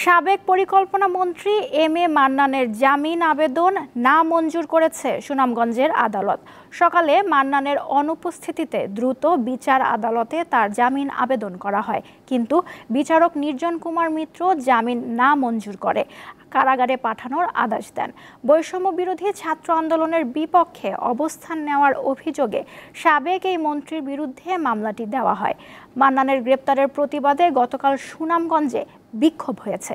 সাবেক পরিকল্পনা মন্ত্রী এম এ মান্নানের জামিন আবেদন না মঞ্জুর করেছে সুনামগঞ্জের আদালত সকালে মান্নানের অনুপস্থিতিতে দ্রুত বিচার আদালতে তার জামিন আবেদন করা হয় কিন্তু বিচারক নির্জন কুমার মিত্র জামিন না মঞ্জুর করে কারাগারে পাঠানোর আদেশ দেন বৈষম্য বিরোধী ছাত্র আন্দোলনের বিপক্ষে অবস্থান নেওয়ার অভিযোগে সাবেক এই মন্ত্রীর বিরুদ্ধে মামলাটি দেওয়া হয় মান্নানের গ্রেপ্তারের প্রতিবাদে গতকাল সুনামগঞ্জে বিক্ষোভ হয়েছে